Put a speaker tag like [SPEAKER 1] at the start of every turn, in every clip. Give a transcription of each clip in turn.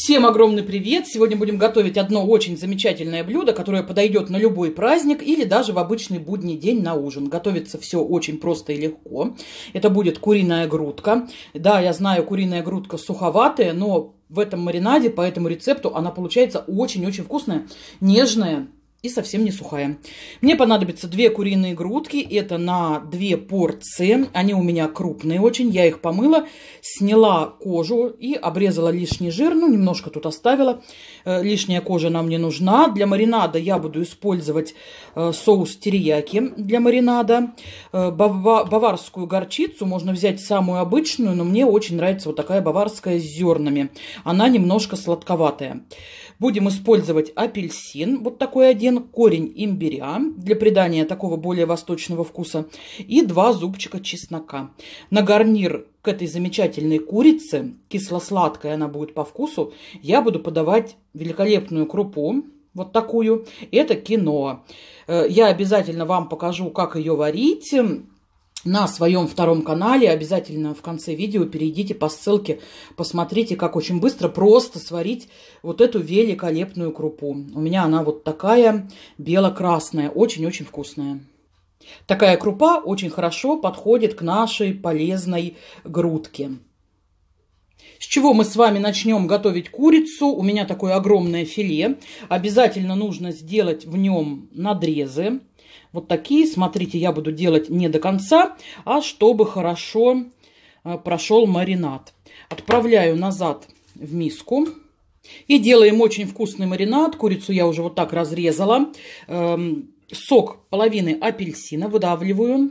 [SPEAKER 1] Всем огромный привет! Сегодня будем готовить одно очень замечательное блюдо, которое подойдет на любой праздник или даже в обычный будний день на ужин. Готовится все очень просто и легко. Это будет куриная грудка. Да, я знаю, куриная грудка суховатая, но в этом маринаде по этому рецепту она получается очень-очень вкусная, нежная, и совсем не сухая. Мне понадобится две куриные грудки, это на две порции, они у меня крупные очень, я их помыла, сняла кожу и обрезала лишний жир, ну немножко тут оставила, э, лишняя кожа нам не нужна. Для маринада я буду использовать э, соус терияки для маринада, э, баварскую горчицу, можно взять самую обычную, но мне очень нравится вот такая баварская с зернами, она немножко сладковатая. Будем использовать апельсин, вот такой один один корень имбиря для придания такого более восточного вкуса и два зубчика чеснока. На гарнир к этой замечательной курице, кисло-сладкая она будет по вкусу, я буду подавать великолепную крупу, вот такую. Это киноа э, Я обязательно вам покажу, как ее варить на своем втором канале. Обязательно в конце видео перейдите по ссылке, посмотрите, как очень быстро просто сварить вот эту великолепную крупу. У меня она вот такая бело-красная, очень-очень вкусная. Такая крупа очень хорошо подходит к нашей полезной грудке. С чего мы с вами начнем готовить курицу? У меня такое огромное филе. Обязательно нужно сделать в нем надрезы. Вот такие, смотрите, я буду делать не до конца, а чтобы хорошо э, прошел маринад. Отправляю назад в миску. И делаем очень вкусный маринад. Курицу я уже вот так разрезала. Эм, сок половины апельсина выдавливаю.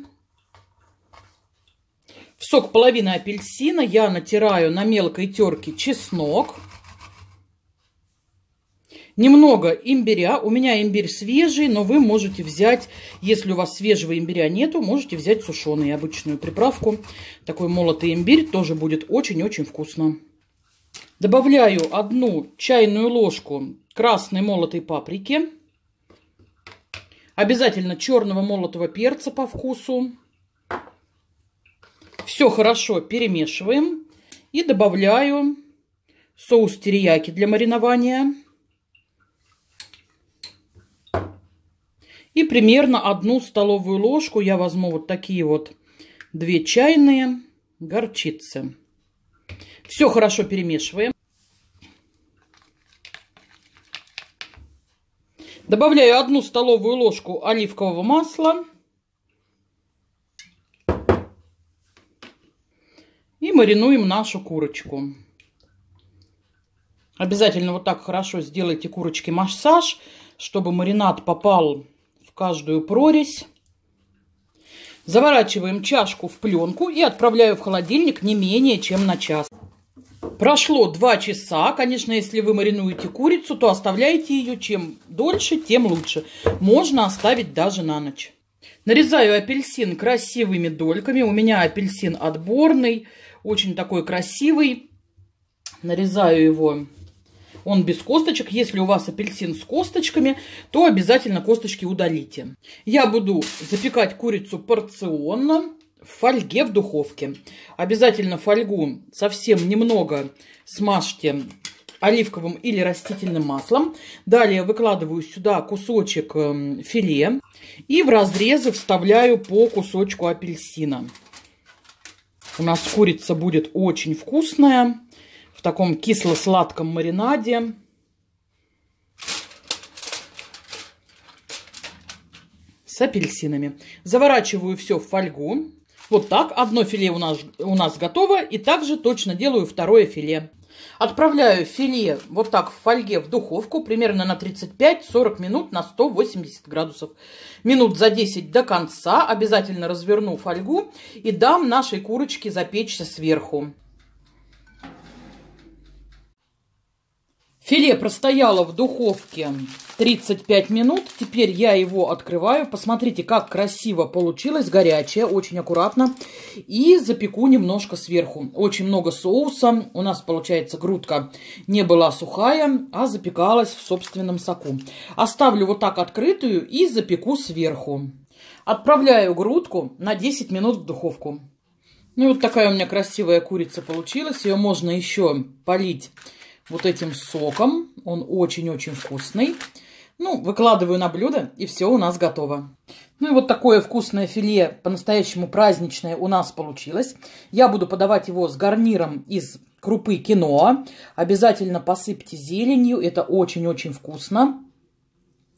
[SPEAKER 1] В сок половины апельсина я натираю на мелкой терке чеснок. Немного имбиря. У меня имбирь свежий, но вы можете взять, если у вас свежего имбиря нету, можете взять сушеный обычную приправку. Такой молотый имбирь тоже будет очень-очень вкусно. Добавляю одну чайную ложку красной молотой паприки. Обязательно черного молотого перца по вкусу. Все хорошо перемешиваем и добавляю соус терияки для маринования. И примерно одну столовую ложку я возьму вот такие вот две чайные горчицы. Все хорошо перемешиваем. Добавляю одну столовую ложку оливкового масла. И маринуем нашу курочку. Обязательно вот так хорошо сделайте курочке массаж, чтобы маринад попал в каждую прорезь. Заворачиваем чашку в пленку и отправляю в холодильник не менее чем на час. Прошло 2 часа. Конечно, если вы маринуете курицу, то оставляйте ее. Чем дольше, тем лучше. Можно оставить даже на ночь. Нарезаю апельсин красивыми дольками. У меня апельсин отборный, очень такой красивый. Нарезаю его. Он без косточек. Если у вас апельсин с косточками, то обязательно косточки удалите. Я буду запекать курицу порционно в фольге в духовке. Обязательно фольгу совсем немного смажьте оливковым или растительным маслом. Далее выкладываю сюда кусочек эм, филе и в разрезы вставляю по кусочку апельсина. У нас курица будет очень вкусная в таком кисло-сладком маринаде. с апельсинами. Заворачиваю все в фольгу. Вот так. Одно филе у нас, у нас готово. И также точно делаю второе филе. Отправляю филе вот так в фольге в духовку примерно на 35-40 минут на 180 градусов. Минут за 10 до конца обязательно разверну фольгу и дам нашей курочке запечься сверху. Филе простояло в духовке 35 минут. Теперь я его открываю. Посмотрите, как красиво получилось. Горячее, очень аккуратно. И запеку немножко сверху. Очень много соуса. У нас, получается, грудка не была сухая, а запекалась в собственном соку. Оставлю вот так открытую и запеку сверху. Отправляю грудку на 10 минут в духовку. Ну, вот такая у меня красивая курица получилась. Ее можно еще полить вот этим соком. Он очень-очень вкусный. Ну, выкладываю на блюдо, и все у нас готово. Ну и вот такое вкусное филе, по-настоящему праздничное, у нас получилось. Я буду подавать его с гарниром из крупы киноа. Обязательно посыпьте зеленью, это очень-очень вкусно.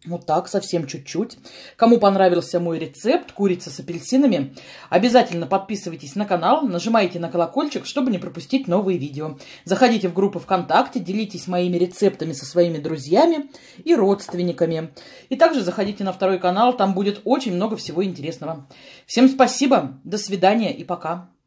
[SPEAKER 1] Вот так, совсем чуть-чуть. Кому понравился мой рецепт курица с апельсинами, обязательно подписывайтесь на канал, нажимайте на колокольчик, чтобы не пропустить новые видео. Заходите в группу ВКонтакте, делитесь моими рецептами со своими друзьями и родственниками. И также заходите на второй канал, там будет очень много всего интересного. Всем спасибо, до свидания и пока.